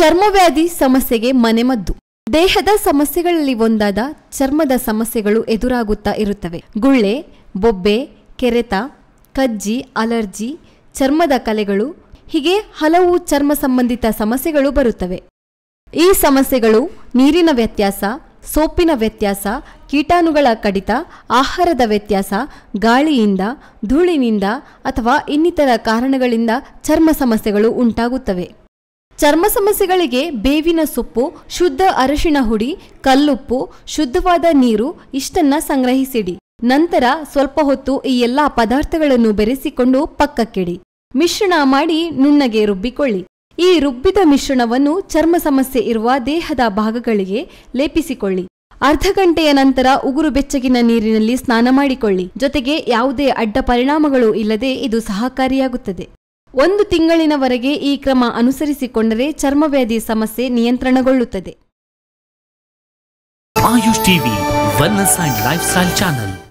ಚರ್ಮವ್ಯಾಧಿ ಸಮಸ್ಯೆಗೆ ಮನೆಮದ್ದು ದೇಹದ ಸಮಸ್ಯೆಗಳಲ್ಲಿ ಒಂದಾದ ಚರ್ಮದ ಸಮಸ್ಯೆಗಳು ಎದುರಾಗುತ್ತಾ ಇರುತ್ತವೆ ಗುಳ್ಳೆ ಬೊಬ್ಬೆ ಕೆರೆತ ಕಜ್ಜಿ ಅಲರ್ಜಿ ಚರ್ಮದ ಕಲೆಗಳು ಹೀಗೆ ಹಲವು ಚರ್ಮ ಸಂಬಂಧಿತ ಸಮಸ್ಯೆಗಳು ಬರುತ್ತವೆ ಈ ಸಮಸ್ಯೆಗಳು ನೀರಿನ ವ್ಯತ್ಯಾಸ ಸೋಪಿನ ವ್ಯತ್ಯಾಸ ಕೀಟಾಣುಗಳ ಕಡಿತ ಆಹಾರದ ವ್ಯತ್ಯಾಸ ಗಾಳಿಯಿಂದ ಧೂಳಿನಿಂದ ಅಥವಾ ಇನ್ನಿತರ ಕಾರಣಗಳಿಂದ ಚರ್ಮ ಸಮಸ್ಯೆಗಳು ಉಂಟಾಗುತ್ತವೆ ಚರ್ಮ ಸಮಸ್ಯೆಗಳಿಗೆ ಬೇವಿನ ಸೊಪ್ಪು ಶುದ್ಧ ಅರಶಿನ ಹುಡಿ ಕಲ್ಲುಪ್ಪು ಶುದ್ಧವಾದ ನೀರು ಇಷ್ಟನ್ನ ಸಂಗ್ರಹಿಸಿಡಿ ನಂತರ ಸ್ವಲ್ಪ ಹೊತ್ತು ಈ ಎಲ್ಲಾ ಪದಾರ್ಥಗಳನ್ನು ಬೆರೆಸಿಕೊಂಡು ಪಕ್ಕಕ್ಕಿಡಿ ಮಿಶ್ರಣ ಮಾಡಿ ನುಣ್ಣಗೆ ರುಬ್ಬಿಕೊಳ್ಳಿ ಈ ರುಬ್ಬಿದ ಮಿಶ್ರಣವನ್ನು ಚರ್ಮ ಸಮಸ್ಯೆ ಇರುವ ದೇಹದ ಭಾಗಗಳಿಗೆ ಲೇಪಿಸಿಕೊಳ್ಳಿ ಅರ್ಧ ಗಂಟೆಯ ನಂತರ ಉಗುರು ಬೆಚ್ಚಗಿನ ನೀರಿನಲ್ಲಿ ಸ್ನಾನ ಮಾಡಿಕೊಳ್ಳಿ ಜೊತೆಗೆ ಯಾವುದೇ ಅಡ್ಡ ಪರಿಣಾಮಗಳು ಇಲ್ಲದೆ ಇದು ಸಹಕಾರಿಯಾಗುತ್ತದೆ ಒಂದು ತಿಂಗಳಿನವರೆಗೆ ಈ ಕ್ರಮ ಅನುಸರಿಸಿಕೊಂಡರೆ ಚರ್ಮವ್ಯಾಧಿ ಸಮಸ್ಯೆ ನಿಯಂತ್ರಣಗೊಳ್ಳುತ್ತದೆ Ayush TV wellness and lifestyle channel